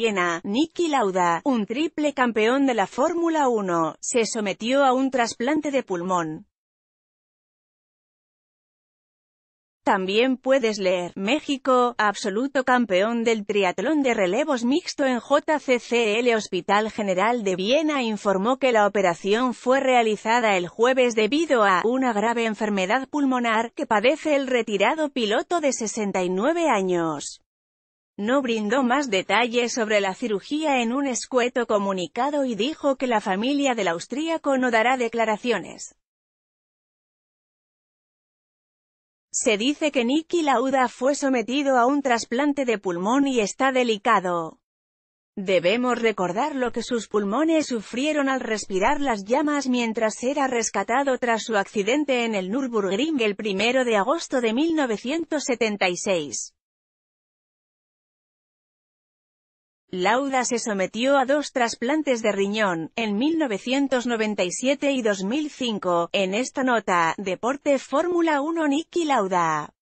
Viena, Niki Lauda, un triple campeón de la Fórmula 1, se sometió a un trasplante de pulmón. También puedes leer, México, absoluto campeón del triatlón de relevos mixto en JCCL Hospital General de Viena informó que la operación fue realizada el jueves debido a una grave enfermedad pulmonar que padece el retirado piloto de 69 años. No brindó más detalles sobre la cirugía en un escueto comunicado y dijo que la familia del austríaco no dará declaraciones. Se dice que Nicky Lauda fue sometido a un trasplante de pulmón y está delicado. Debemos recordar lo que sus pulmones sufrieron al respirar las llamas mientras era rescatado tras su accidente en el Nürburgring el 1 de agosto de 1976. Lauda se sometió a dos trasplantes de riñón, en 1997 y 2005. En esta nota, Deporte Fórmula 1 Nicky Lauda.